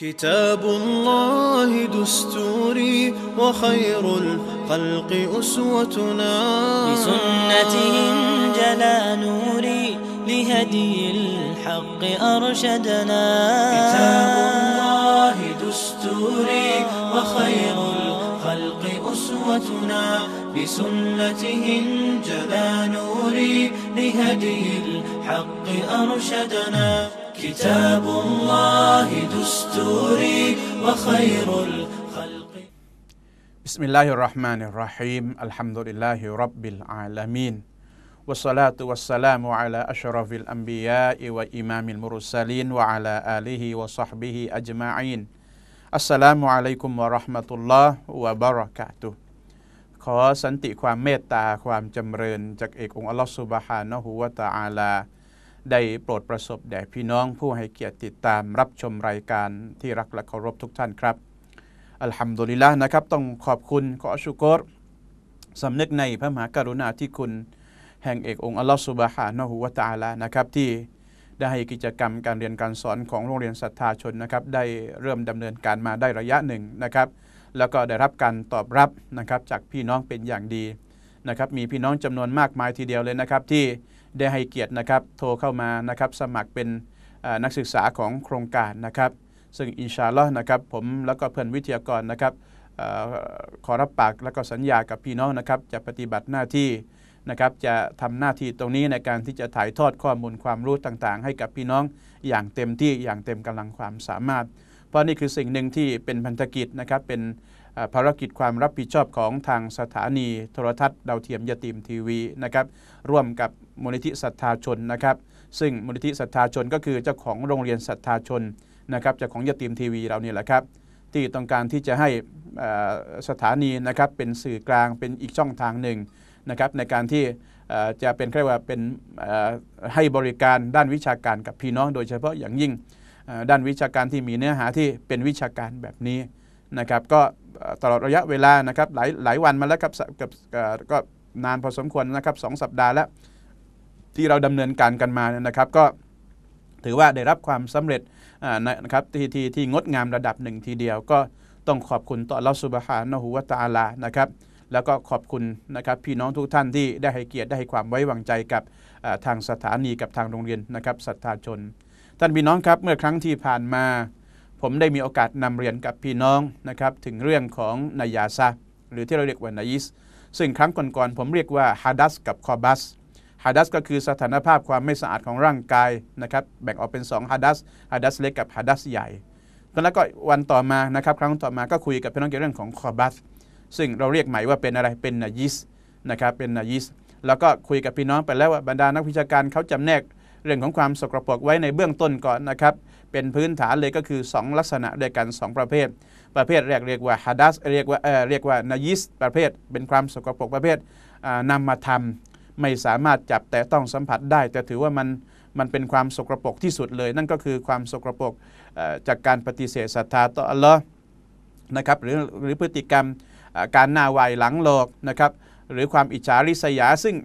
كتاب الله دستوري وخير الخلق أسوتنا بسنته انجلى نوري لهدي الحق أرشدنا كتاب الله دستوري وخير الخلق أسوتنا بسنته انجلى نوري لهدي الحق أرشدنا كتاب الله دستوري وخير الخلق بسم الله الرحمن الرحيم الحمد لله رب العالمين والصلاة والسلام على أشرف الأنبياء وإمام المرسلين وعلى آله وصحبه أجمعين السلام عليكم ورحمة الله وبركاته ขอสันติความเมตตาความจำเริญจากเอกองค์อัลลอฮฺสุบฮานะฮูวะตะอาลาได้โปรดประสบแด่พี่น้องผู้ให้เกียรติติดตามรับชมรายการที่รักและเคารพทุกท่านครับ อัลฮัมดุลิลละนะครับ ต้องขอบคุณขอชุกรสำนึกในพระมหากรุณาธิคุณแห่งเอกองค์อัลลอฮฺสุบฮานะฮูวะตาลานะครับ ที่ได้ให้กิจกรรมการเรียนการสอนของโรงเรียนศรัทธาชนนะครับ ได้เริ่มดำเนินการมาได้ระยะหนึ่งนะครับ แล้วก็ได้รับการตอบรับนะครับจากพี่น้องเป็นอย่างดีนะครับมีพี่น้องจำนวนมากมายทีเดียวเลยนะครับที่ได้ให้เกียรตินะครับ โทรเข้ามานะครับ สมัครเป็นนักศึกษาของโครงการนะครับ ซึ่งอินชาลอนะครับ ผมแล้วก็เพื่อนวิทยากรนะครับขอรับปากและก็สัญญากับพี่น้องนะครับ จะปฏิบัติหน้าที่นะครับ จะทำหน้าที่ตรงนี้ในการที่จะถ่ายทอดข้อมูลความรู้ต่างๆ ให้กับพี่น้องอย่างเต็มที่อย่างเต็มกำลังความสามารถ เพราะนี่คือสิ่งหนึ่งที่เป็นพันธกิจนะครับ เป็นภารกิจความรับผิดชอบของทางสถานีโทรทัศน์ ดาวเทียมยติมทีวีนะครับร่วมกับมูลนิธิศรัทธาชนนะครับ ซึ่งมูลนิธิศรัทธาชน ก็คือเจ้าของโรงเรียนศรัทธาชนนะครับเจ้าของยติมทีวีเราเนี่ยแหละครับ ที่ต้องการที่จะให้สถานีนะครับเป็นสื่อกลางเป็นอีกช่องทางหนึ่งนะครับในการที่จะเป็นแค่ว่าเป็นให้บริการด้านวิชาการกับพี่น้อง โดยเฉพาะอย่างยิ่งด้านวิชาการที่มีเนื้อหาที่เป็นวิชาการแบบนี้นะครับ ก็ตลอดระยะเวลานะครับหลายหลายวันมาแล้วครับกับก็นานพอสมควรนะครับสสัปดาห์แล้วที่เราดำเนินการกันมานะครับก็ถือว่าได้รับความสำเร็จนะครับทีที่ที่งดงามระดับหนึ่งทีเดียว ก็ต้องขอบคุณต่อลอสุบฮานะฮูวตาลานะครับแล้วก็ขอบคุณนะครับ พี่น้องทุกท่านที่ได้ให้เกียรติได้ให้ความไว้วางใจกับทางสถานีกับทางโรงเรียนนะครับศรัทธาชน ท่านพี่น้องครับเมื่อครั้งที่ผ่านมาผมได้มีโอกาสนำเรียนกับพี่น้อง นะครับ ถึงเรื่องของนายาซาหรือที่เราเรียกว่านายิสซึ่งครั้งก่อนๆผมเรียกว่าฮาดัสกับคอบัสฮาดัสก็คือสถานภาพความไม่สะอาดของร่างกายนะครับแบ่งออกเป็น2ฮาดัสฮาดัสเล็กกับฮาดัสใหญ่แล้วก็วันต่อมานะครับครั้งต่อมาก็คุยกับพี่น้องเกี่ยวกับเรื่องของคอบัสซึ่งเราเรียกใหม่ว่าเป็นอะไรเป็นนายิสนะครับเป็นนายิสแล้วก็คุยกับพี่น้องไปแล้วว่าบรรดานักวิชาการเขาจำแนกรื่องของความสกรปรกไว้ในเบื้องต้นก่อนนะครับ เป็นพื้นฐานเลยก็คือ 2 ลักษณะด้วยกัน 2 ประเภท ประเภทแรกเรียกว่าฮัดัสเรียกว่าเออเรียกว่านายิสประเภท เป็นความสกรปรกประเภทนำมาทำไม่สามารถจับแต่ต้องสัมผัสได้ แต่ถือว่ามันมันเป็นความสกรปรกที่สุดเลย นั่นก็คือความสกรปรกจากการปฏิเสธศรัทธาต่ออัลลอฮ์นะครับหรือหรือพฤติกรรมการหน้าไหวหลังหลอกนะครับหรือความอิจฉาริษยา ซึ่ง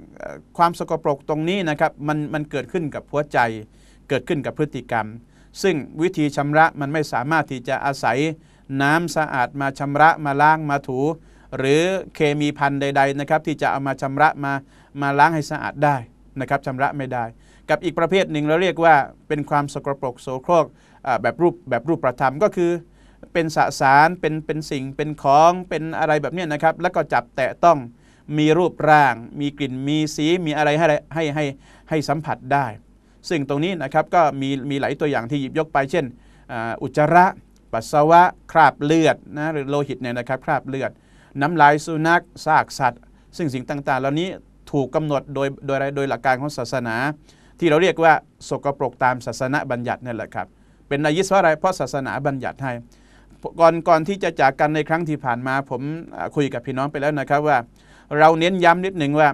ความสกปรกตรงนี้นะครับมันมันเกิดขึ้นกับหัวใจเกิดขึ้นกับพฤติกรรม ซึ่งวิธีชำระมันไม่สามารถที่จะอาศัยน้ำสะอาดมาชำระมาล้างมาถู หรือเคมีพันใดๆนะครับที่จะเอามาชำระมามาล้างให้สะอาดได้นะครับชำระไม่ได้ กับอีกประเภทหนึ่งเราเรียกว่า เป็นความสกปรกโสโครกแบบรูปแบบรูปประธรรมก็คือ เป็นสสารเป็นเป็นสิ่ง เป็นของเป็นอะไรแบบนี้นะครับแล้วก็จับแตะต้องมีรูปร่าง มีกลิ่น มีสี มีอะไรให้ให้ให้ให้สัมผัสได้ ซึ่งตรงนี้นะครับก็มีมีหลายตัวอย่างที่หยิบยกไป เช่น อุจจาระ ปัสสาวะ คราบเลือดนะ หรือโลหิตเนี่ยนะครับ คราบเลือด น้ำลายสุนัข ซากสัตว์ ซึ่งสิ่งต่างๆ เหล่านี้ถูกกำหนดโดยโดยอะไรโดยหลักการของศาสนา ที่เราเรียกว่า สกปรกตามศาสนาบัญญัตินั่นแหละครับ เป็นนายิสเพราะอะไร เพราะศาสนาบัญญัติให้ ก่อนก่อนที่จะจากกันในครั้งที่ผ่านมาผมคุยกับพี่น้องไปแล้วนะครับว่าเราเน้นย้ำนิดหนึ่งว่า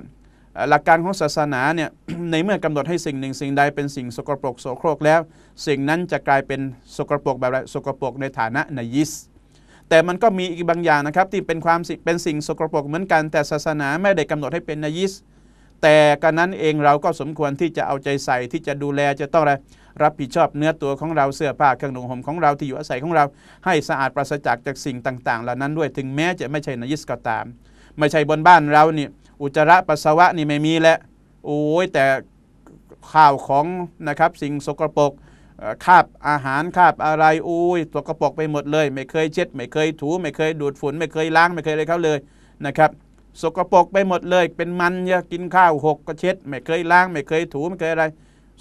หลักการของศาสนาเนี่ยในเมื่อกำหนดให้สิ่งหนึ่งสิ่งใดเป็นสิ่งสกปรกโสโครกแล้ว สิ่งนั้นจะกลายเป็นสกปรกแบบไรสกปรกในฐานะนยิสแต่มันก็มีอีกบางอย่างนะครับที่เป็นความเป็นสิ่งสกปรกเหมือนกัน แต่ศาสนาไม่ได้กำหนดให้เป็นนยิสแต่กันนั้นเองเราก็สมควรที่จะเอาใจใส่ที่จะดูแลจะต้องอะไรรับผิดชอบเนื้อตัวของเราเสื้อผ้าเครื่องหนุ่งห่มของเราที่อยู่อาศัยของเราให้สะอาดปราศจากจากสิ่งต่างๆเหล่านั้นด้วยถึงแม้จะไม่ใช่นยิสก็ตามไม่ใช่บนบ้านเรานี่อุจจาระปัสสาวะนี่ไม่มีแล้วโอ้ยแต่ข้าวของนะครับ สิ่งสกรปรกคาบอาหารคาบอะไรโอ้ยสกรปรกไปหมดเลย ไม่เคยเช็ด ไม่เคย ถู ไม่เคยดูดฝุ่นไม่เคยล้างไม่เคยอะไรเขาเลยนะครับ สกรปรกไปหมดเลย เป็นมันเยากินข้าวหกก็เช็ด ไม่เคยล้าง ไม่เคยถู ไม่เคยอะไร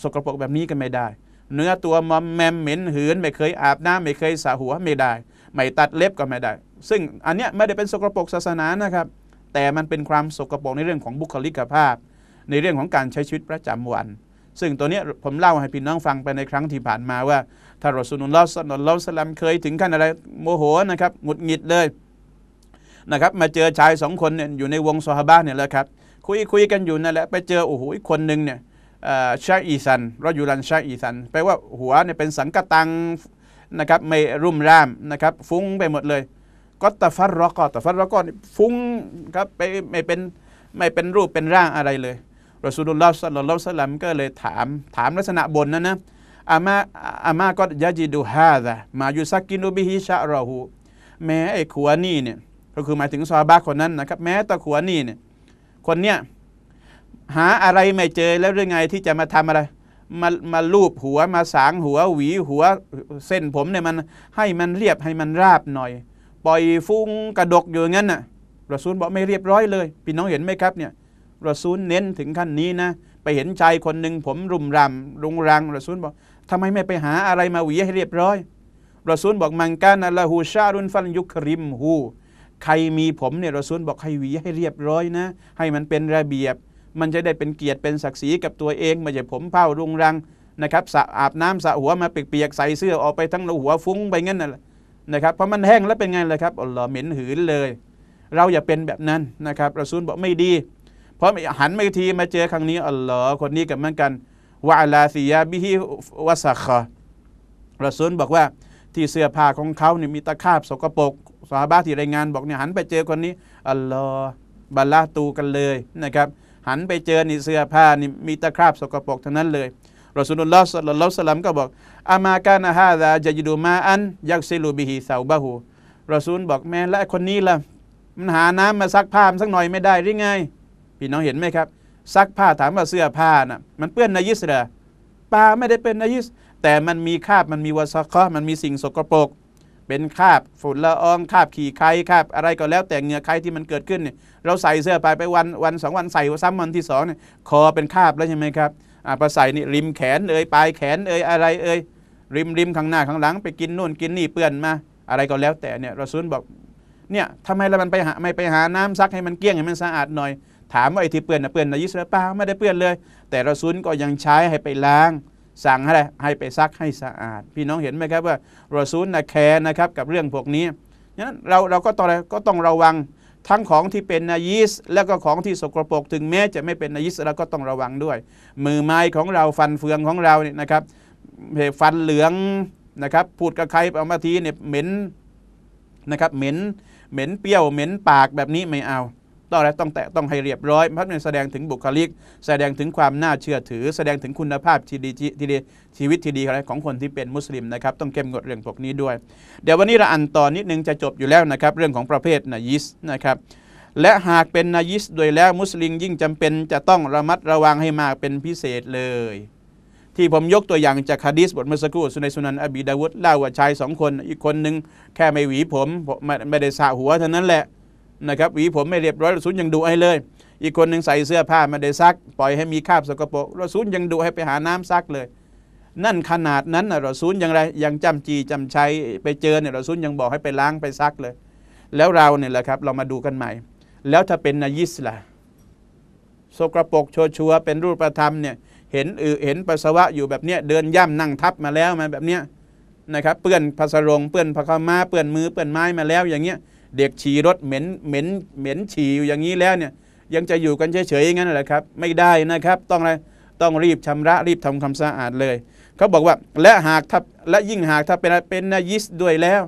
สกรปรกแบบนี้ก็ไม่ได้ เนื้อตัวมอมแมมเหม็นหืนไม่เคยอาบน้ำไม่เคยสระหัวไม่ได้ไม่ตัดเล็บก็ไม่ได้ ซึ่งอันเนี้ยไม่ได้เป็นสกรปรกศาสนานะครับแต่มันเป็นความสกปรกในเรื่องของบุคลิกภาพ ในเรื่องของการใช้ชีวิตประจำวัน ซึ่งตัวนี้ผมเล่าให้พี่น้องฟังไปในครั้งที่ผ่านมาว่าท้ารอสุนุลลอฮ์สนุลอฮ์สลัมเคยถึงขั้นอะไร โมโหนะครับหงุดหงิดเลยนะครับมาเจอชายสองคนเนี่ยอยู่ในวงซอฮาบะเนี่ยแหละครับคุยคุยกันอยู่นั่นแหละไปเจอโอ้โหคนหนึ่งเนี่ยชาอีสันรอยูรันชาอีสันแปลว่าหัวเนี่ยเป็นสังกตังนะครับไม่รุ่มร่ามนะครับฟุ้งไปหมดเลยก็ตะฟัดรอกอตะฟัดรอกอนี่ฟุ้งครับไปไม่เป็นไม่เป็นรูปเป็นร่างอะไรเลยรอสูลุลลอฮ์สัลลัลลอฮุสลัมก็เลยถามถามลักษณะบนนั้นนะอามาอามาก็ยะจิดูฮาดะมาอยู่ักกินุบิฮิชะรอหูแม้ไอ้ขัวนี่เนี่ยก็คือหมายถึงซาบาคนนั้นนะครับ แม้ตะขัวนี่เนี่ยคนเนี้ยหาอะไรไม่เจอแล้วเรือไงที่จะมาทำอะไร มามาลูบหัวมาสางหัวหวีหัวเส้นผมเนี่ยมันให้มันเรียบให้มันราบหน่อยปล่อยฟุ้งกระดกอยู่งั้นน่ะรอซูลบอกไม่เรียบร้อยเลยพี่น้องเห็นไหมครับเนี่ยรอซูลเน้นถึงขั้นนี้นะไปเห็นชายคนหนึ่งผมรุมรำรุงรังรอซูลบอกทำไมไม่ไปหาอะไรมาหวีให้เรียบร้อยรอซูลบอกมังกานะละหูชารุนฟันยุคริมหูใครมีผมเนี่ยรอซูลบอกให้หวีให้เรียบร้อยนะ ให้มันเป็นระเบียบ มันจะได้เป็นเกียรติเป็นศักดิ์ศรีกับตัวเองไม่ใช่ผมเผ้ารุงรังนะครับสะอาบน้ำสะหัวมาเปียกๆใส่เสื้อออกไปทั้งหัวฟุ้งไปงั้นน่ะนะครับเพราะมันแห้งแล้วเป็นไงเลยครับอ๋อเหม็นหืนเลย เราอย่าเป็นแบบนั้นนะครับเราซูลบอกไม่ดี เพราะหันม่ทีมาเจอครั้งนี้อ๋อเอรอคนนี้กับมันกันวะลาซียาบิฮิวาสักะราซูลบอกว่าที่เสื้อผ้าของเขาเนี่ยมีตะคาบสกปรกสาบาที่รายงานบอกเนี่ยหันไปเจอคนนี้อ๋อเอรอบัลลาตูกันเลยนะครับ หันไปเจอในเสื้อผ้านี่มีตะคราบสกปรกทั้งนั้นเลยรอสุลลอฮ์สัลลัลลอฮุสลัมก็บอกอามากานะฮาดาจะยิดูมาอันยักซิลูบิฮิซาบะฮูรอซูลบอกแม่และคนนี้ล่ะมันหาน้ำมาซักผ้าสักหน่อยไม่ได้หรือไงพี่น้องเห็นไหมครับซักผ้าถามว่าเสื้อผ้าน่ะ มันเปื้อนนายิสเหรอปลาไม่ได้เป็นนายิส แต่มันมีคราบมันมีวัสดุมันมีสิ่งสกปรกเป็นคราบฝุ่นละอองคราบขี่ไครคราบอะไรก็แล้วแต่เหงื่อไครที่มันเกิดขึ้นเนี่ยเราใส่เสื้อไปไปวันวันสองวันใส่ซ้ำวันที่สองเนี่ยคอเป็นคราบแล้วใช่ไหมครับอาปลาใส่นี่ริมแขนเอ่ยปลายแขนเอ่ยอะไรเอ่ยริมริมข้างหน้าข้างหลัง ไปกินนู่นกินนี่เปื้อนมา อะไรก็แล้วแต่เนี่ยเราซุนบอกเนี่ยทำไมเรามันไปหาไม่ไปหาน้ำซักให้มันเกลี้ยงให้มันสะอาดหน่อยถามว่าไอ้ที่เปื้อนนะเปื้อนนะยิสหรือเปล่าไม่ได้เปื้อนเลย แต่เราซุนก็ยังใช้ให้ไปล้างสั่งอะไรให้ไปซักให้สะอาด พี่น้องเห็นไหมครับว่าเราซุนนะแคร์นะครับกับเรื่องพวกนี้นั้นเราเราก็ต้อรก็ต้องระวังทั้งของที่เป็นนายิส และก็ของที่สกปรกถึงแม้จะไม่เป็นนายิสเราก็ต้องระวังด้วย มือไม้ของเราฟันเฟืองของเราเนี่ยนะครับฟันเหลืองนะครับพูดกับใครเอามาทีเนี่ยเหม็นนะครับเหม็นเหม็นเปรี้ยว เหม็นปากแบบนี้ไม่เอาต้องแลวต้องแตะต้องให้เรียบร้อยพรเนีัยแสดงถึงบุคลิก แสดงถึงความน่าเชื่อถือ แสดงถึงคุณภาพที่ดีที่ดีชีวิตที่ดีอะไรของคนที่เป็นมุสลิมนะครับต้องเข้มงวดเรื่องพวกนี้ด้วยเดี๋ยววันนี้เราอ่านต่อนนิดนึงจะจบอยู่แล้วนะครับเรื่องของประเภทนายิสนะครับและหากเป็นนายิสโดยแล้วมุสลิมยิ่งจำเป็นจะต้องระมัดระวังให้มากเป็นพิเศษเลย ที่ผมยกตัวอย่างจากฮะดิษบทเมื่อสักครู่สุนัยสุนันอบีดาวุฒเล่าว่าชายสองคนอีกคนหนึ่งแค่ไม่หวีผมไม่ได้สระหัวเท่านั้นแหละนะครับหวีผมไม่เรียบร้อยรอซุนยังดุให้เลย อีกคนหนึ่งใส่เสื้อผ้าไม่ได้ซักปล่อยให้มีคราบสกปรกราซุนยังดุให้ไปหาน้ำซักเลย นั่นขนาดนั้นนะราซุนยังไรยังจำจีจำใช้ไปเจอเนี่ยราซุนยังบอกให้ไปล้างไปซักเลย แล้วเราเนี่ยแหละครับ เรามาดูกันใหม่ แล้วถ้าเป็นนายิสล่ะสกปรกชัวชัวเป็นรูปธรรมเนี่ยเห็นอือเห็นปัสสาวะอยู่แบบเนี้ยเดินย่ำนั่งทับมาแล้วมาแบบเนี้ยนะครับเปื้อนภาสรงเปื้อนผ้าขม้าเปื้อนมือเปื้อนไม้มาแล้วอย่างเงี้ยเด็กฉี่รถเหม็นเหม็นเหม็นฉี่อยู่อย่างนี้แล้วเนี่ย ยังจะอยู่กันเฉยๆอย่างนั้นแหละครับ ไม่ได้นะครับต้องอะไรต้องรีบชำระรีบทำความสะอาดเลย เขาบอกว่าและหากถ้าและยิ่งหากถ้าเป็นเป็นนายิสด้วยแล้ว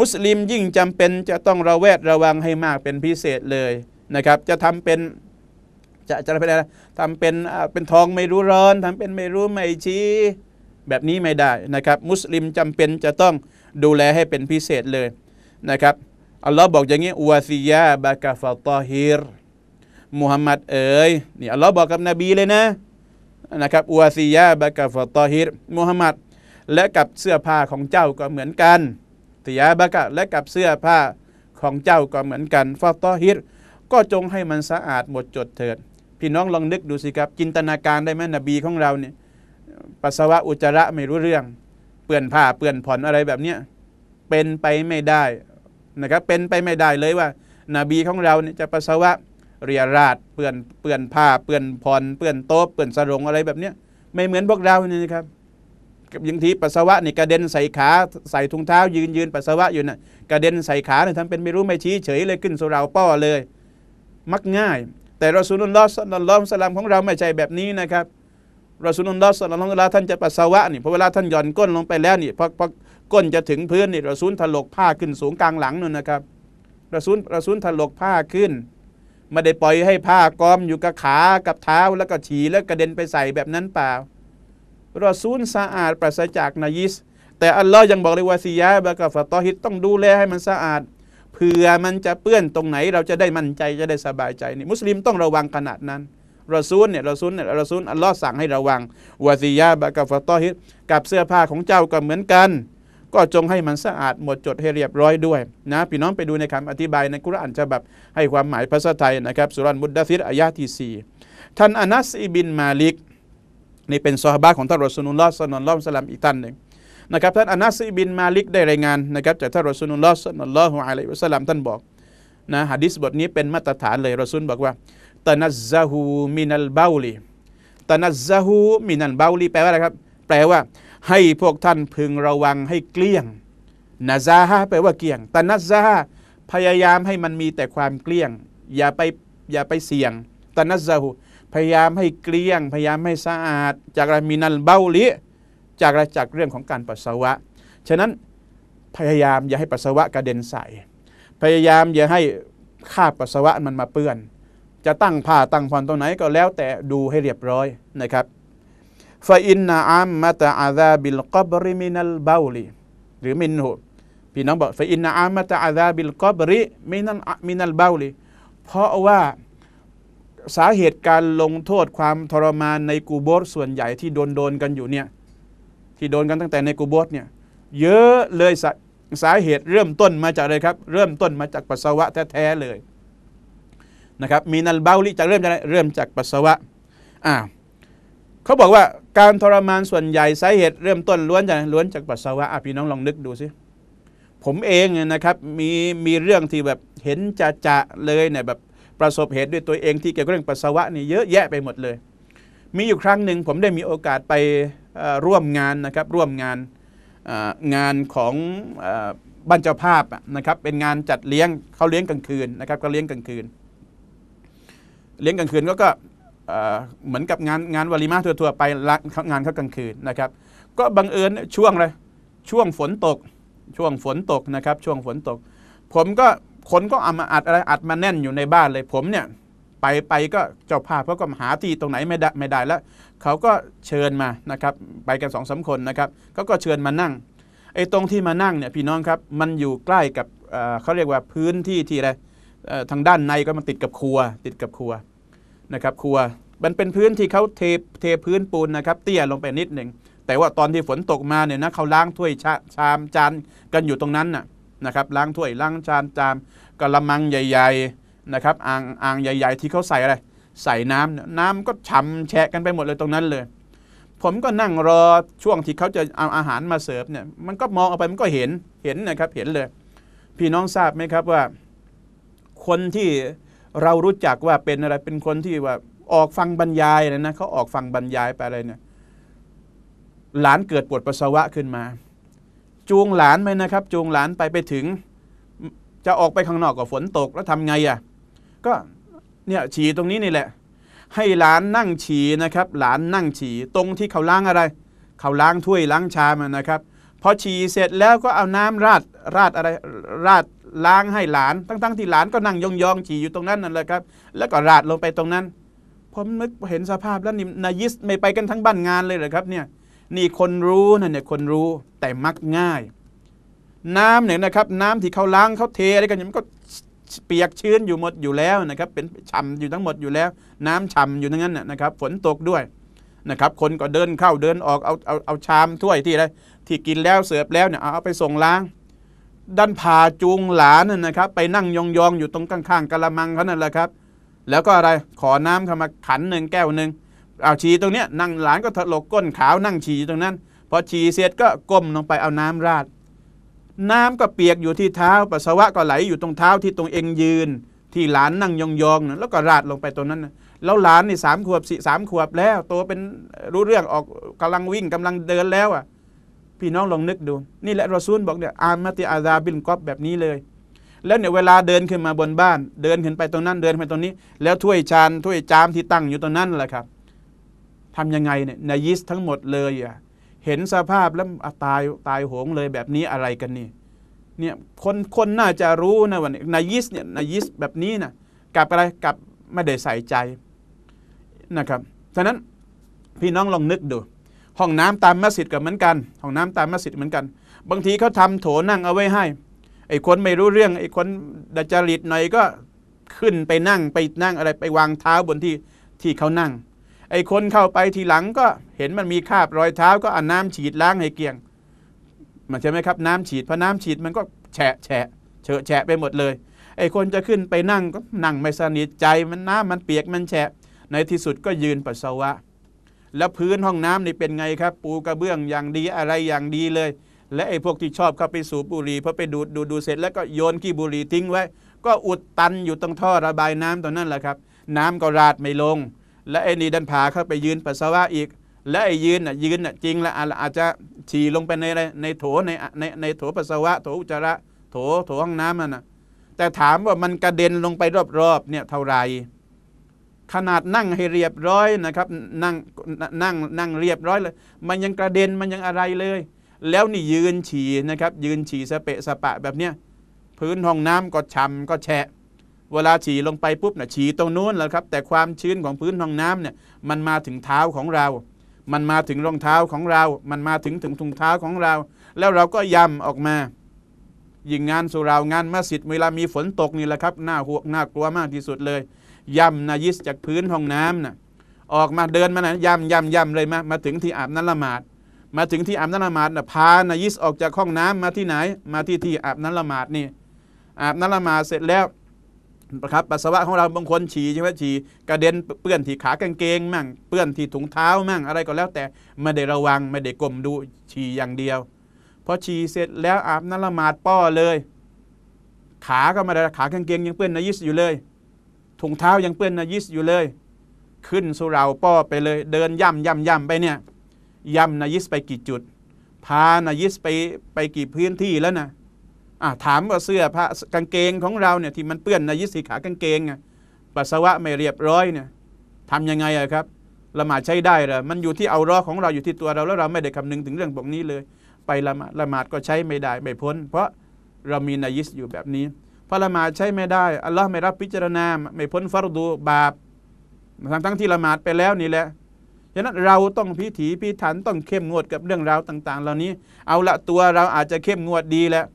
มุสลิมยิ่งจำเป็นจะต้องระแวดระวังให้มากเป็นพิเศษเลยนะครับ จะทำเป็น จะจะเป็นอะไรทำเป็นเป็นทองไม่รู้ร้อน ทำเป็นไม่รู้ไม่ชี้แบบนี้ไม่ได้นะครับ มุสลิมจำเป็นจะต้องดูแลให้เป็นพิเศษเลยนะครับอัลลอฮ์บอกอย่างนี้อวาซียาบากาฟาตอฮิรมุฮัมมัดเอ๋ยนี่อัลลอฮ์บอกกับนบีเลยนะนะครับอวาซียาบากาฟาตอฮิรมุฮัมมัดและกับเสื้อผ้าของเจ้าก็เหมือนกันสียาบากะ และกับเสื้อผ้าของเจ้าก็เหมือนกันฟาตอฮิรก็จงให้มันสะอาดหมดจดเถิด พี่น้องลองนึกดูสิครับ จินตนาการได้ไหมนบีของเราเนี่ยปัสสาวะอุจจาระไม่รู้เรื่อง เปื่อนผ้าเปื่อนผ่อนอะไรแบบเนี้ยเป็นไปไม่ได้นะครับเป็นไปไม่ได้เลยว่านาบีของเราเนี่ยจะปัสสาวะเรียราดเปื่อนเปื่อนผ้าเปื่อนผ่อนเปื่อนโต๊ะเปื่อนสรงอะไรแบบเนี้ยไม่เหมือนพวกเราเนี่ยนะครับ กับยางทีปัสสาวะนี่กระเด็นใส่ขาใส่ถุงเท้ายืนยืนปัสสาวะอยู่นะ่ะกระเด็นใส่ขาเนี่ยทำเป็นไม่รู้ไม่ชี้เฉยเลยขึ้นสุราป้อเลย มักง่าย แต่รอสุนุลลอฮ์สันลัอสลามของเราไม่ใช่แบบนี้นะครับรอสุนุลลอฮ์สัลลอฮลลาท่านจะปัสสาวะนี่พอเวลาท่านหย่อนก้นลงไปแล้วนี่พอพอก้นจะถึงพื้นนี่ระซุนถลกผ้าขึ้นสูงกลางหลังนู่นนะครับระซุนระซุนถลกผ้าขึ้น ไม่ได้ปล่อยให้ผ้ากอม อยู่กับขากับเท้าแล้วก็ฉี่แล้วกระเด็นไปใส่แบบนั้นเปล่าระซูลสะอาดปราศจากนายิส แต่อัลลอฮ์ยังบอกเลยว่าซียะบะกะฟะตอฮิตต้องดูแลให้มันสะอาด เผื่อมันจะเปื้อนตรงไหนเราจะได้มั่นใจจะได้สบายใจนี่มุสลิมต้องระวังขนาดนั้นระซูลเนี่ยระซูลเนี่ยระซูลอัลลอฮ์สั่งให้ระวังวาซียะบะกะฟะตอฮิตกับเสื้อผ้าของเจ้าก็เหมือนกันก็จงให้มันสะอาดหมดจดให้เรียบร้อยด้วยนะพี่น้องไปดูในคำอธิบายในกุรานฉบับให้ความหมายภาษาไทยนะครับสุรันมุดดัซิรอายะที่4ท่านอานัสอิบินมาลิก นี่เป็นซอฮาบะของท่าน รอสุนุลลอฮ์สนนลอมสลัมอีกท่านหนึ่งนะครับท่านอานัสอิบินมาลิกได้รายงานนะครับจากท่านรอสุนุลลอฮ์สนนลอฮ์องอัยฮิวะสลัมท่านบอกนะฮะดิษบทนี้เป็นมาตรฐานเลยรอซุนบอกว่าตนัซซาฮูมินัลบาลีตนัซซาฮูมินัลบาลีแปลว่าอะไรครับแปลว่าให้พวกท่านพึงระวังให้เกลี้ยงนาซาฮะแปลว่าเกลี้ยงแต่นัซาฮะพยายามให้มันมีแต่ความเกลี้ยง อย่าไปอย่าไปเสี่ยงตนัซาหูพยายามให้เกลี้ยง พยายามให้สะอาด จากรามินันเบาลิจากระจากเรื่องของการปัสสาวะ ฉะนั้นพยายามอย่าให้ปัสสาวะกระเด็นใส่พยายามอย่าให้คาบปัสสาวะมันมาเปื้อน จะตั้งผ้าตั้งฟอนตรงไหนก็แล้วแต่ดูให้เรียบร้อยนะครับฟาอินนาอัมมาตะอาซาบิลกอบริมินัลบาลีหรือมินหูพี่น้องบอกฟาอินนาอัมมาตะอาซาบิลกอบริมินัลมินัลบาลีเพราะว่าสาเหตุการลงโทษความทรมานในกูโบสส่วนใหญ่ที่โดนโดนกันอยู่เนี่ยที่โดนกันตั้งแต่ในกูโบสเนี่ยเยอะเลยสาสาเหตุเริ่มต้นมาจากอะไรครับ เริ่มต้นมาจากปัสสาวะแท้ๆเลยนะครับมีนัลเบาลิจะเริ่มจากเริ่มจากปัสสาวะอ่าเขาบอกว่าการทรมานส่วนใหญ่สาเหตุเริ่มต้นล้วนจากล้วนจากปัสสาวะพี่น้องลองนึกดูสิ ผมเองนะครับมีมีเรื่องที่แบบเห็นจะจะเลยเนี่ยแบบประสบเหตุด้วยตัวเองที่เกี่ยวกับเรื่องปัสสาวะนี่เยอะแยะไปหมดเลย มีอยู่ครั้งหนึ่งผมได้มีโอกาสไปร่วมงานนะครับร่วมงานงานของบรรจภาพนะครับเป็นงานจัดเลี้ยงเขาเลี้ยงกลางคืนนะครับเขาเลี้ยงกลางคืน เลี้ยงกลางคืนก็ก็เหมือนกับงานงานวารีมาทั่วๆไปงานเขากลางคืนนะครับ ก็บังเอิญช่วงเลยช่วงฝนตกช่วงฝนตกนะครับ ช่วงฝนตก ผมก็คนก็เอามาอัดอะไรอัดมาแน่นอยู่ในบ้านเลยผมเนี่ยไปไปก็เจ้าภาพเขาก็หาที่ตรงไหนไม่ได้ไม่ได้แล้วเขาก็เชิญมานะครับไปกันสองสาคนนะครับเขาก็เชิญมานั่งไอ้ตรงที่มานั่งเนี่ยพี่น้องครับมันอยู่ใกล้กับเขาเรียกว่าพื้นที่ที่อะไรทางด้านในก็มันติดกับครัว ติดกับครัวนะครับครัวมันเป็นพื้นที่เขาเทเทพื้นปูนนะครับ เตี้ยลงไปนิดหนึ่งแต่ว่าตอนที่ฝนตกมาเนี่ยนะเขาล้าง ถ้วยชชามจานกันอยู่ตรงนั้นน่ะนะครับ ล้างถ้วยล้างจานจานกระมังใหญ่ ๆนะครับอ่างอ่างใหญ่ ๆ ที่เขาใส่อะไรใส่น้ำ น้ำก็ฉ่าแฉะกันไปหมดเลยตรงนั้นเลย ผมก็นั่งรอช่วงที่เขาจะเอาอาหารมาเสิร์ฟเนี่ยมันก็มองออกไปมันก็เห็นเห็นนะครับ เห็นเลย พี่น้องทราบไหมครับว่าคนที่เรารู้จักว่าเป็นอะไรเป็นคนที่ว่าออกฟังบรรยายนะนะเขาออกฟังบรรยายไปอะไรเนี่ยหลานเกิดปวดปัสสาวะขึ้นมา จูงหลานไหมนะครับ จูงหลานไปไปถึง จะออกไปข้างนอกก็ฝนตกแล้วทำไงอะ่ะก็เนี่ยฉี่ตรงนี้นี่แหละ ให้หลานนั่งฉี่นะครับ หลานนั่งฉี่ตรงที่เขาล้างอะไร เขาล้างถ้วยล้างชามนะครับพอฉี่เสร็จแล้วก็เอาน้ำราดราดอะไรราดล้างให้หลาน ทั้ง ๆ ที่หลานก็นั่งยองๆฉี่อยู่ตรงนั้นนั่นแหละครับ แล้วก็ราดลงไปตรงนั้น ผมนึกเห็นสภาพแล้วนี่นายิสไม่ไปกันทั้งบ้านงานเลยเหรอครับเนี่ย นี่คนรู้นั่นเนี่ยคนรู้ แต่มักง่าย น้ำเนี่ยนะครับน้ำที่เขาล้างเขาเทอะไรกันนีมันก็เปียกชื้นอยู่หมดอยู่แล้วนะครับเป็นช่าอยู่ทั้งหมดอยู่แล้ว น้ำช่าอยู่ทั้งนั้นนะครับ ฝนตกด้วยนะครับคนก็เดินเข้าเดินออกเอาเอาเอาชามถ้วยที่อะไรที่กินแล้วเสิร์ฟแล้วเนี่ยเอาไปส่งล้างดันพาจูงหลานนะครับ ไปนั่งยองๆอยู่ตรงข้าง ๆกระมังเขานั่นแหละครับ แล้วก็อะไรขอน้ำเข้ามาขันหนึ่งแก้วหนึ่งเอาฉี่ตรงเนี้ยนั่งหลานก็ถลกก้นขาวนั่งฉี่ตรงนั้นพอฉี่เสร็จก็ก้มลงไปเอาน้ำราดน้ำก็เปียกอยู่ที่เท้าปัสสาวะก็ไหลอยู่ตรงเท้าที่ตรงเองยืน ที่หลานนั่งยองๆนะแล้วก็ราดลงไปตรงนั้นนะแล้วหลานนี่สามขวบสี่สามขวบแล้วโตเป็นรู้เรื่องออกกำลังวิ่งกำลังเดินแล้วอ่ะพี่น้อง ลองนึกดูนี่แหละรอซูลบอกเนี่ยอามาติอาซาบินกอบแบบนี้เลย แล้วเนี่ยเวลาเดินขึ้นมาบนบ้าน เดินขึ้นไปตรงนั้นเดินไปตรงนี้ แล้วถ้วยชานถ้วยจามที่ตั้งอยู่ตรงนั้นแหละครับทำยังไงเนี่ยนายิสทั้งหมดเลยอ่ะเห็นสภาพแล้วตายตายโหงเลยแบบนี้อะไรกันนี่เนี่ยคนคนน่าจะรู้นะวันนี้นายิสเนี่ยนายิสแบบนี้นะกลับอะไรกลับไม่ได้ใส่ใจนะครับฉะนั้นพี่น้องลองนึกดูห้องน้ำตามมัสยิดกับเหมือนกัน ห้องน้ำตามมัสยิดเหมือนกัน บางทีเขาทำโถนั่งเอาไว้ให้ ไอ้คนไม่รู้เรื่อง ไอ้คนดัจริตหน่อยก็ขึ้นไปนั่งไปนั่งอะไรไปวางเท้าบนที่ที่เขานั่ง ไอ้คนเข้าไปทีหลังก็เห็นมันมีคราบรอยเท้า ก็เอาน้ำฉีดล้างให้เกลียง มันใช่ไหมครับน้ำฉีดพอน้ำฉีดมันก็แฉะแฉะเฉอะแฉะไปหมดเลย ไอ้คนจะขึ้นไปนั่งก็นั่งไม่สนิทใจมันน้ำมันเปียกมันแฉะ ในที่สุดก็ยืนปัสสาวะแล้วพื้นห้องน้ำนี่เป็นไงครับ ปูกระเบื้องอย่างดีอะไรอย่างดีเลย และไอ้พวกที่ชอบเข้าไปสูบบุหรี่พอไปดูดดูดูเสร็จ แล้วก็โยนขี้บุหรี่ทิ้งไว้ ก็อุดตันอยู่ตรงท่อระบายน้ำตรงนั้นแหละครับ น้ำก็ราดไม่ลง และไอ้นี่ดันผาเข้าไปยืนปัสสาวะอีก และไอ้ยืนน่ะยืนน่ะจริงละอาจจะฉี่ลงไปในในโถในในในโถปัสสาวะโถอุจจาระโถโถห้องน้ำนั่นนะแต่ถามว่ามันกระเด็นลงไปรอบๆเนี่ยเท่าไหร่ขนาดนั่งให้เรียบร้อยนะครับนั่งนั่งนั่งเรียบร้อยเลย มันยังกระเด็นมันยังอะไรเลย แล้วนี่ยืนฉี่นะครับ ยืนฉี่สเปะสปะแบบเนี้ยพื้นห้องน้ำก็ช้าก็แฉะเวลาฉี่ลงไปปุ๊บเนี่ยฉี่ตรงนู้นแล้วครับ แต่ความชื้นของพื้นห้องน้ำเนี่ยมันมาถึงเท้าของเรา มันมาถึงรองเท้าของเรา มันมาถึงถึงถุงเท้าของเรา แล้วเราก็ยำออกมายิ่งงานสุราวงานมัสยิดเวลามีฝนตกนี่แหละครับน่าห่วงน่ากลัวมากที่สุดเลยย่ำนายิสจากพื้นห้องน้ำนะออกมาเดินมานะย่ำย่ำย่ำเลยมามาถึงที่อาบน้ำละหมาดมาถึงที่อาบน้ำละหมาดนะพานายิสออกจากห้องน้ำมาที่ไหน มาที่ที่อาบน้ำละหมาดนี่อาบน้ำละหมาดเสร็จแล้วนะครับปัสสาวะของเราบางคนฉี่ใช่ไหมฉี่กระเด็นเปื้อนที่ขากางเกง มั่งเปื้อนที่ถุงเท้ามั่งอะไรก็แล้วแต่ ไม่ได้ระวังไม่ได้กลมดูฉี่อย่างเดียวพอฉี่เสร็จแล้วอาบน้ำละหมาดป้อเลย ขาก็มาได้ขากางเกงยังเปื้อนนายิสอยู่เลย ถุงเท้ายังเปื้อนนายิสอยู่เลย ขึ้นสุราป้อไปเลย เดินย่ำย่ำย่ำไปเนี่ยย่ำนายิสไปกี่จุด พานายิสไปไปกี่พื้นที่แล้วนะอ่ะถามว่าเสื้อผ้ากางเกงของเราเนี่ย ที่มันเปื้อนนายิสสีขา กางเกงอ่ะปัสสาวะไม่เรียบร้อยเนี่ยทำยังไงอะครับ ละหมาดใช้ได้หรอมันอยู่ที่เอารอของเราอยู่ที่ตัวเราแล้วเราไม่ได้คำนึงถึงเรื่องพวกนี้เลยไปละมาละหมาดก็ใช้ไม่ได้ ไม่พ้น เพราะเรามีนายิสอยู่แบบนี้พอละหมาดใช้ไม่ได้อัลลอฮ์ไม่รับพิจารณาไม่พ้นฟารดูบาปทั้งทั้งที่ละหมาดไปแล้วนี่แหละฉะนั้นเราต้องพิถีพิถันต้องเข้มงวดกับเรื่องราวต่าง ๆ เหล่านี้เอาละตัวเราอาจจะเข้มงวดดีแล้ว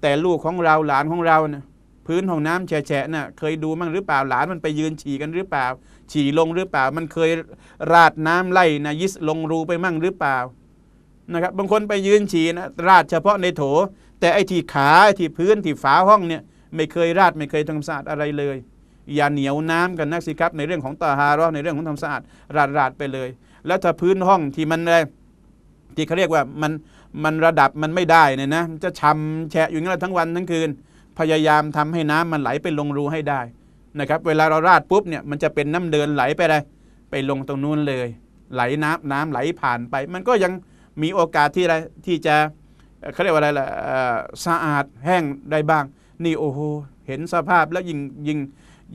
แต่ลูกของเราหลานของเราเนี่ยพื้นห้องน้ำแฉะเนี่ะเคยดูมั้งหรือเปล่าหลานมันไปยืนฉี่กันหรือเปล่า ฉี่ลงหรือเปล่ามันเคยราดน้ำไล่นะยิสลงรูไปมั่งหรือเปล่านะครับบางคนไปยืนฉี่นะราดเฉพาะในโถ แต่ไอที่ขาไอที่พื้นที่ฝาห้องเนี่ย ไม่เคยราดไม่เคยทำสะอาดอะไรเลย อย่าเหนียวน้ำกันนักสิครับในเรื่องของตาฮาร์ในเรื่องของทำสะอาดราดราดไปเลย แล้วถ้าพื้นห้องที่มันอะไรที่เขาเรียกว่ามันมันระดับมันไม่ได้เนี่ยนะจะช้าแฉะอยู่งั้นทั้งวันทั้งคืนพยายามทำให้น้ำมันไหลไปลงรูให้ได้นะครับ เวลาเราราดปุ๊บเนี่ยมันจะเป็นน้ำเดินไหลไปเลยไปลงตรงนู้นเลย ไหลน้ำน้ำไหลผ่านไป มันก็ยังมีโอกาสที่อะไรที่จะเขาเรียกว่าอะไรล่ะสะอาดแห้งได้บ้างนี่โอ้โหเห็นสภาพแล้วยิงยิง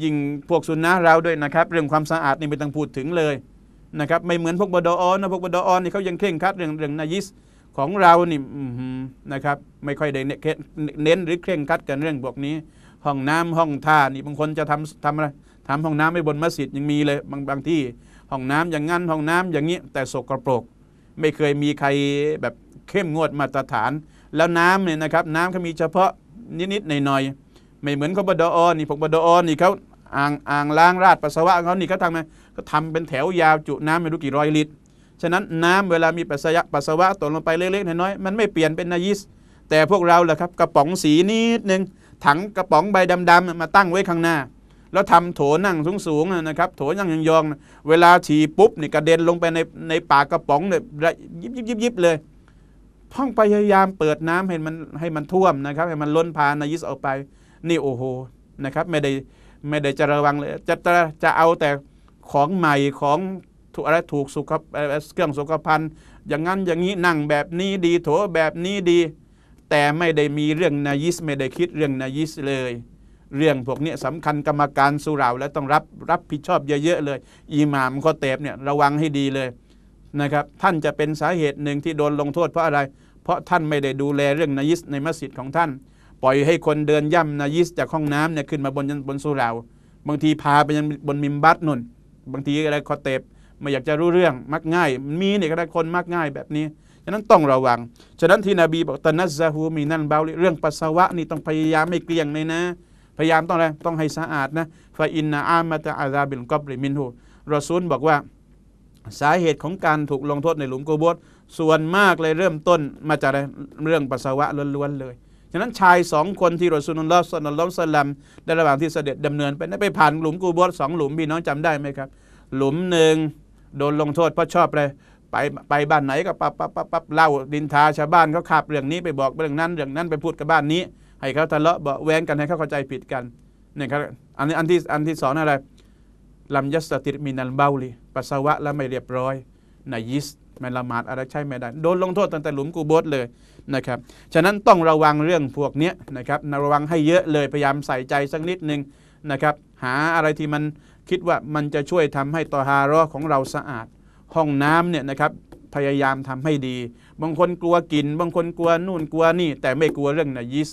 ยิงพวกสุนนะเราด้วยนะครับ เรื่องความสะอาดนี่ไม่ต้องพูดถึงเลยนะครับไม่เหมือนพวกบดออนนะพวกบดออนนี่เขายังเคร่งครัดเรื่องเรื่องนายิสของเรานี่นะครับไม่ค่อยได้เน้นหรือเคร่งครัดกันเรื่องพวกนี้ ห้องน้ำห้องท่านี่บางคนจะทำทำอะไรทำห้องน้ำไม่บนมัสยิดยังมีเลยบางบางที่ห้องน้ำอย่างงั้น ห้องน้ำอย่างนี้ แต่สกรปรกไม่เคยมีใครแบบเข้มงวดมาตรฐาน แล้วน้ำเนี่ยนะครับ น้ำเขามีเฉพาะนิด ๆ หน่อย ๆ ไม่เหมือนเขาบดออนี่พวกบดออนี่เขาอ่างอ่างล้างราดปัสสาวะเขานี่เขาทำไงก็ทำเป็นแถวยาวจุน้ำไม่รู้กี่ร้อยลิตร ฉะนั้นน้ำเวลามีปัสสาวะปัสสาวะตกลงไปเล็ก ๆ น้อย ๆ มันไม่เปลี่ยนเป็นนายิส แต่พวกเราแหละครับกระป๋องสีนิดหนึ่ง ถังกระป๋องใบดำๆ มาตั้งไว้ข้างหน้าแล้วทำโถนั่งสูง ๆนะครับ โถนั่งยองๆ เวลาฉี่ปุ๊บนี่กระเด็นลงไปในในปากกระป๋องเนี่ยยิบยิบยิบเลยพ่องพยายามเปิดน้ำให้มันให้มันท่วมนะครับ ให้มันล้นพานายิสออกไปนี่โอ้โหนะครับ ไม่ได้ไม่ได้จะระวังเลยจะจะจะเอาแต่ของใหม่ของถูกอะไรถูกสุขเครื่องสุขภัณฑ์อย่างนั้นอย่างนี้นั่งแบบนี้ดีโถแบบนี้ดี แต่ไม่ได้มีเรื่องนายิสไม่ได้คิดเรื่องนายิสเลยเรื่องพวกนี้สำคัญกรรมการสุราแล้วต้องรับรับผิดชอบเยอะๆเลยอิหม่ามข้อเตบเนี่ยระวังให้ดีเลยนะครับ ท่านจะเป็นสาเหตุหนึ่งที่โดนลงโทษ เพราะอะไร เพราะท่านไม่ได้ดูแลเรื่องนายิสในมัสยิดของท่าน ปล่อยให้คนเดินย่ำนายิสจากห้องน้ำเนี่ยขึ้นมาบนบนสุราบางทีพาไปยังบนมิมบัตนุนบางทีอะไรข้อเตบไม่อยากจะรู้เรื่องมักง่าย มีเนี่ยก็ได้คนมักง่ายแบบนี้ฉะนั้นต้องระวัง ฉะนั้นที่นบีบอกตนัสซาฮูมีนั่นเบาเรื่องปัสสาวะนี่ต้องพยายามไม่เกลี้ยงเลยนะพยายามต้องอะไรต้องให้สะอาดนะฟาอินนาอามะตะอาซาบิลกอบริมินหูรอซูลบอกว่าสาเหตุของการถูกลงโทษในหลุมกูบดส่วนมากเลยเริ่มต้นมาจากอะไรเรื่องปัสสาวะล้วนๆเลย ฉะนั้นชายสองคนที่รอซูลุลลอสัลนัลลอฮุสลัมในระหว่างที่เสด็จดำเนินไปได้ไปผ่านหลุมกูบดสองหลุมพี่น้องจำได้ไหมครับหลุมหนึ่งโดนลงโทษ เพราะชอบเลยไปไปบ้านไหนก็ปั๊บปั๊บปั๊บเล่าดินทาชาวบ้านเขาขับเรื่องนี้ไปบอกเรื่องนั้นเรื่องนั้นไปพูดกับบ้านนี้ให้เขาทะเลาะเบาแวงกันให้เขาเข้าใจผิดกันนี่ครับ อันนี้อันที่อันที่สองอะไรลำยัสติมินันเบาลีปัสสาวะแล้วไม่เรียบร้อยนายิส ไม่ละหมาดอะไรใช่ไม่ได้ โดนลงโทษตั้งแต่หลุมกูโบสเลยนะครับ ฉะนั้นต้องระวังเรื่องพวกนี้นะครับระวังให้เยอะเลย พยายามใส่ใจสักนิดนึงนะครับ หาอะไรที่มันคิดว่ามันจะช่วยทำให้ตอฮารอของเราสะอาด ห้องน้ำเนี่ยนะครับ พยายามทำให้ดี บางคนกลัวกลิ่น บางคนกลัวนู่นกลัวนี่ แต่ไม่กลัวเรื่องนายิส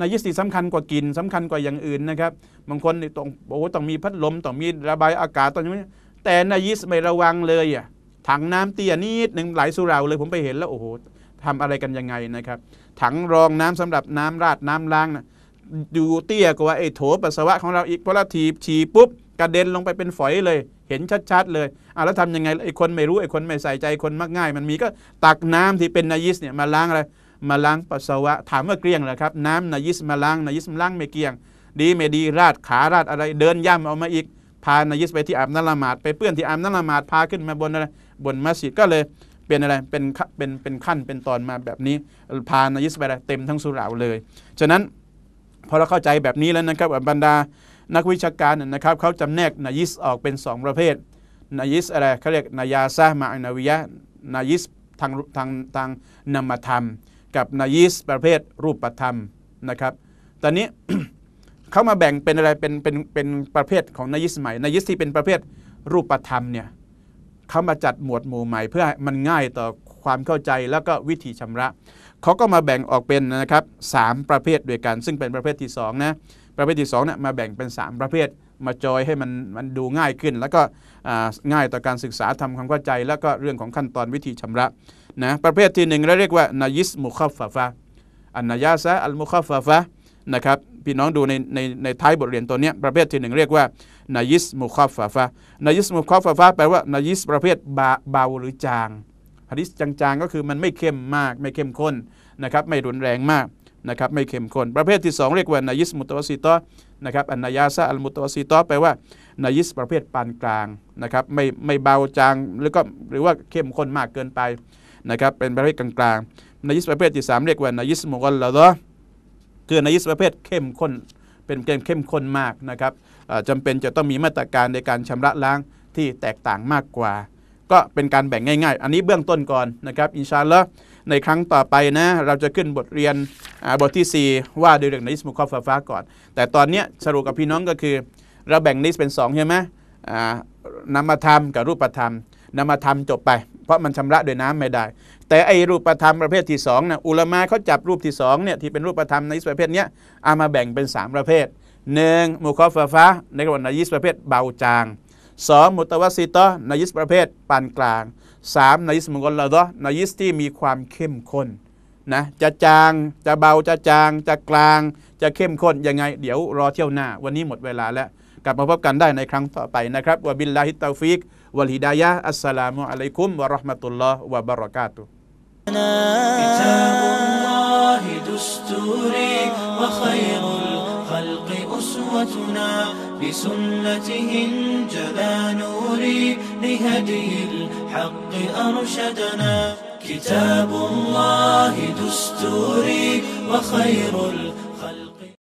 นายิสติสำคัญกว่ากินสำคัญกว่าอย่างอื่นนะครับ บางคนต้องโอ้ต้องมีพัดลมต้องมีระบายอากาศตอนนี้แต่นายิสไม่ระวังเลยอ่ะ ถังน้ำเตี้ยนิดหนึ่งไหลสูราเลยผมไปเห็นแล้วโอ้โหทำอะไรกันยังไงนะครับ ถังรองน้ำสำหรับน้ำราดน้ำล้างนะอยู่เตี้ยกว่า ไอ้โถปัสสาวะของเราอีกพอเราถีบฉี่ปุ๊บ กระเด็นลงไปเป็นฝอยเลย เห็นชัดๆเลยอ่ะแล้วทำยังไงไอ้คนไม่รู้ไอ้คนไม่ใส่ใจคนมักง่าย มันมีก็ตักน้ำที่เป็นนายิสเนี่ยมาล้างอะไรมาล้างปัสสาวะถามว่าเกลี้ยงเหรอครับน้ำนายิสมาล้างนายิสมาล้างไม่เกลี้ยงดีไม่ดีราดขาราดอะไรเดินย่ำเอามาอีกพานายิสไปที่อาบน้ำละหมาดไปเปื้อนที่อาบน้ำละหมาดพาขึ้นมาบนอะไรบนมัสยิดก็เลยเป็นอะไรเป็นเป็นเป็นขั้นเป็นตอนมาแบบนี้ พานายิสไปเต็มทั้งสุราเลยฉะนั้นพอเราเข้าใจแบบนี้แล้วนะครับบรรดานักวิชาการนะครับเขาจำแนกนายิสออกเป็น 2 ประเภทนายิสอะไรเขาเรียกนายาซะมาอนาวิยะนายิสทางทางทางนามธรรมกับนายิสประเภทรูปธรรมนะครับ ตอนนี้เขามาแบ่งเป็นอะไร เป็น เป็น เป็นประเภทของนายิสใหม่นายิสที่เป็นประเภทรูปธรรมเนี่ยเขามาจัดหมวดหมู่ใหม่เพื่อมันง่ายต่อความเข้าใจแล้วก็วิธีชำระ เขาก็มาแบ่งออกเป็นนะครับสประเภทด้วยกัน ซึ่งเป็นประเภทที่2นะ ประเภทที่2เนี่ยมาแบ่งเป็น3 ประเภทมาจอยให้มัน มันดูง่ายขึ้น แล้วก็ง่ายต่อการศึกษาทำความเข้าใจ แล้วก็เรื่องของขั้นตอนวิธีชำระนะประเภทที่หนึ่งเราเรียกว่านายิสมุคฟาฟาอันนายาซะอัลมุคฟาฟานะครับพี่น้องดูในในในท้ายบทเรียนตัวนี้ประเภทที่หนึ่งเรียกว่านายิสมุคฟาฟานายิสมุคฟาฟาแปลว่านายิสประเภทบาเบาหรือจางฮะดิษจางๆก็คือมันไม่เข้มมาก ไม่เข้มข้นนะครับไม่รุนแรงมากนะครับไม่เข้มข้นประเภทที่2เรียกว่านายิสมุตวสีตอนะครับอันนายาซะอัลมุตวสีตอแปลว่านายิสประเภทปานกลางนะครับไม่ไม่เบาจางหรือก็หรือว่าเข้มข้นมากเกินไปนะครับเป็นประเภทกลางๆนายิสประเภทที่3เรียกว่านายิสมุกลลาดคือนายิสประเภทเข้มข้นเป็นเกมเข้มข้นมากนะครับจำเป็นจะต้องมีมาตรการในการชำระล้างที่แตกต่างมากกว่า ก็เป็นการแบ่งง่ายๆ อันนี้เบื้องต้นก่อนนะครับอินชาอัลลอ์ในครั้งต่อไปนะเราจะขึ้นบทเรียนบทที่ 4 ว่าด้วยเรื่องนิสมุคอฟฟ้าก่อน แต่ตอนนี้สรุปกับพี่น้องก็คือเราแบ่งนิสเป็น2ใช่ไหมนามธรรมกับรูปธรรมนามธรรมจบไปเพราะมันชำระด้วยน้ำไม่ได้ แต่ไอรูปธรรมประเภทที่ 2นะอุลมะเขาจับรูปที่2เนี่ยที่เป็นรูปธรรมในยิสประเภทเนี้ย เอามาแบ่งเป็น 3 ประเภทหนึ่งมุคอฟฟ้าในกรณียิสประเภทเบาจาง 2. มุตวัสิตในยิสประเภทปานกลาง 3. นยิสมุกลละดในยิสที่มีความเข้มข้นนะ จะจางจะเบาจะจางจะกลาง จะเข้มข้นยังไงเดี๋ยวรอเที่ยวหน้า วันนี้หมดเวลาแล้วกลับมาพบกันได้ในครั้งต่อไปนะครับวบิลลาฮิตตาฟิก والهدايه السلام عليكم ورحمه الله وبركاته كتاب الله دستوري وخير الخلق أسوتنا بسنته انجلى نوري لهدي الحق أرشدنا كتاب الله دستوري وخير الخلق